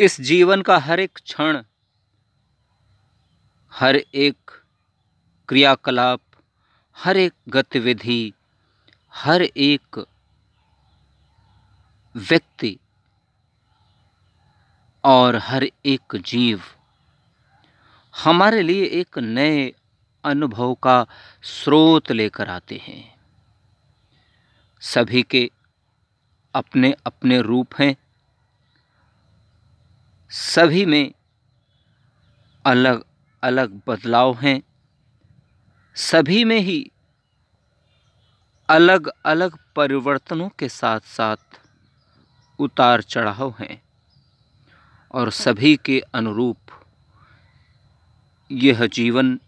इस जीवन का हर एक क्षण हर एक क्रियाकलाप हर एक गतिविधि हर एक व्यक्ति और हर एक जीव हमारे लिए एक नए अनुभव का स्रोत लेकर आते हैं सभी के अपने अपने रूप हैं सभी में अलग अलग बदलाव हैं सभी में ही अलग अलग परिवर्तनों के साथ साथ उतार चढ़ाव हैं और सभी के अनुरूप यह जीवन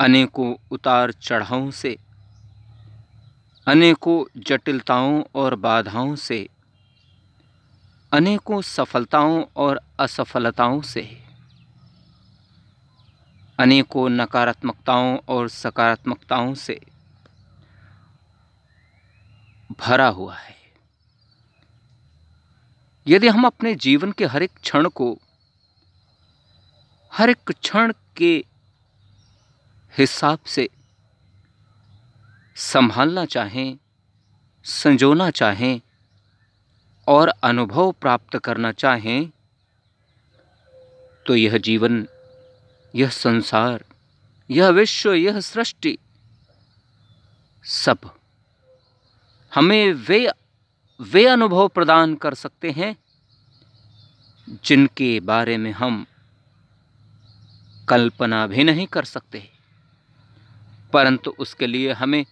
अनेकों उतार चढ़ावों से अनेकों जटिलताओं और बाधाओं से अनेकों सफलताओं और असफलताओं से अनेकों नकारात्मकताओं और सकारात्मकताओं से भरा हुआ है यदि हम अपने जीवन के हर एक क्षण को हर एक क्षण के हिसाब से संभालना चाहें संजोना चाहें और अनुभव प्राप्त करना चाहें तो यह जीवन यह संसार यह विश्व यह सृष्टि सब हमें वे वे अनुभव प्रदान कर सकते हैं जिनके बारे में हम कल्पना भी नहीं कर सकते परंतु उसके लिए हमें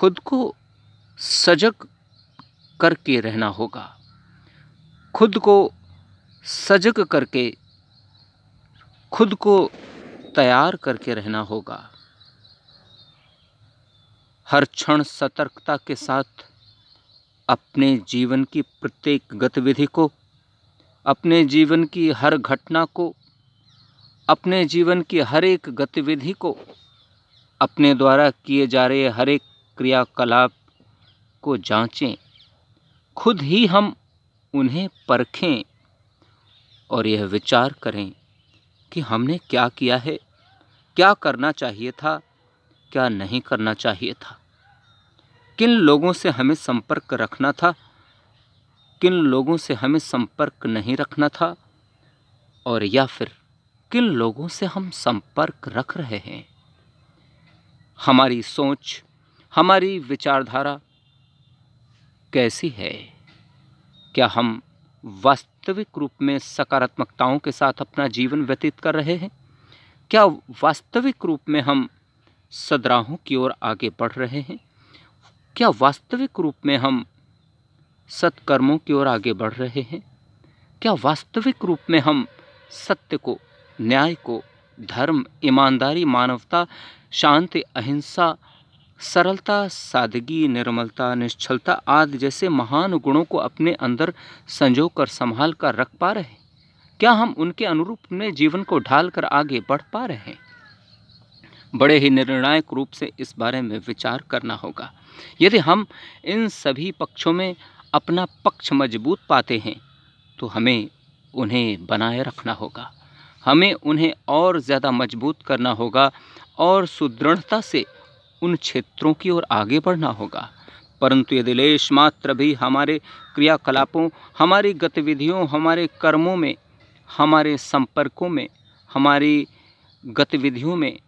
खुद को सजग करके रहना होगा खुद को सजग करके खुद को तैयार करके रहना होगा हर क्षण सतर्कता के साथ अपने जीवन की प्रत्येक गतिविधि को अपने जीवन की हर घटना को अपने जीवन की हर एक गतिविधि को अपने द्वारा किए जा रहे हर एक क्रियाकलाप को जांचें खुद ही हम उन्हें परखें और यह विचार करें कि हमने क्या किया है क्या करना चाहिए था क्या नहीं करना चाहिए था किन लोगों से हमें संपर्क रखना था किन लोगों से हमें संपर्क नहीं रखना था और या फिर किन लोगों से हम संपर्क रख रहे हैं हमारी सोच हमारी विचारधारा कैसी है क्या हम वास्तविक रूप में सकारात्मकताओं के साथ अपना जीवन व्यतीत कर रहे हैं क्या वास्तविक रूप में हम सदराहों की ओर आगे बढ़ रहे हैं क्या वास्तविक रूप में हम सत्कर्मों की ओर आगे बढ़ रहे हैं क्या वास्तविक रूप में हम सत्य को न्याय को धर्म ईमानदारी मानवता शांति अहिंसा सरलता सादगी निर्मलता निश्चलता आदि जैसे महान गुणों को अपने अंदर संजो कर संभाल कर रख पा रहे हैं क्या हम उनके अनुरूप में जीवन को ढाल कर आगे बढ़ पा रहे हैं बड़े ही निर्णायक रूप से इस बारे में विचार करना होगा यदि हम इन सभी पक्षों में अपना पक्ष मजबूत पाते हैं तो हमें उन्हें बनाए रखना होगा हमें उन्हें और ज़्यादा मजबूत करना होगा और सुदृढ़ता से उन क्षेत्रों की ओर आगे बढ़ना होगा परंतु यदि लेश मात्र भी हमारे क्रियाकलापों हमारी गतिविधियों हमारे कर्मों में हमारे संपर्कों में हमारी गतिविधियों में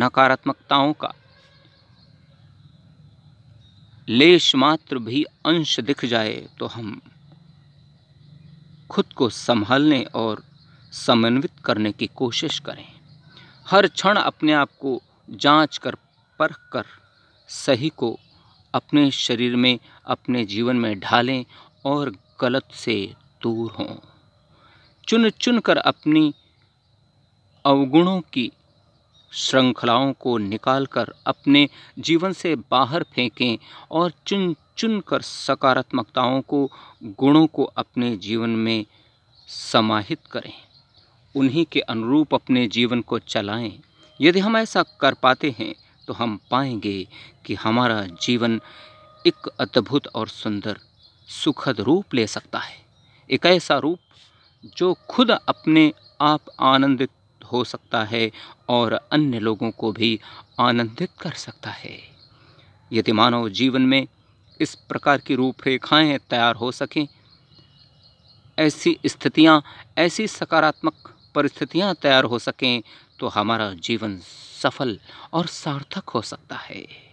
नकारात्मकताओं का लेश मात्र भी अंश दिख जाए तो हम खुद को संभालने और समन्वित करने की कोशिश करें हर क्षण अपने आप को जांच कर कर सही को अपने शरीर में अपने जीवन में ढालें और गलत से दूर हों चुन चुन कर अपनी अवगुणों की श्रृंखलाओं को निकालकर अपने जीवन से बाहर फेंकें और चुन चुन कर सकारात्मकताओं को गुणों को अपने जीवन में समाहित करें उन्हीं के अनुरूप अपने जीवन को चलाएं यदि हम ऐसा कर पाते हैं तो हम पाएंगे कि हमारा जीवन एक अद्भुत और सुंदर सुखद रूप ले सकता है एक ऐसा रूप जो खुद अपने आप आनंदित हो सकता है और अन्य लोगों को भी आनंदित कर सकता है यदि मानव जीवन में इस प्रकार की रूपरेखाएँ तैयार हो सकें ऐसी स्थितियाँ ऐसी सकारात्मक परिस्थितियाँ तैयार हो सकें तो हमारा जीवन सफल और सार्थक हो सकता है